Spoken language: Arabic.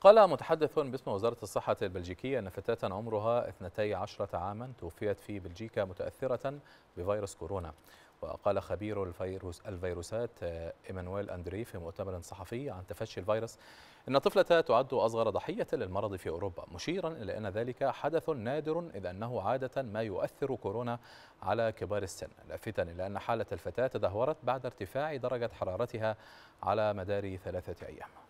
قال متحدث باسم وزارة الصحة البلجيكية أن فتاة عمرها 12 عاما توفيت في بلجيكا متأثرة بفيروس كورونا وقال خبير الفيروس الفيروسات آه، إيمانويل أندري في مؤتمر صحفي عن تفشي الفيروس إن طفلة تعد أصغر ضحية للمرض في أوروبا مشيرا إلى أن ذلك حدث نادر إذ أنه عادة ما يؤثر كورونا على كبار السن لافتا إلى أن حالة الفتاة تدهورت بعد ارتفاع درجة حرارتها على مدار ثلاثة أيام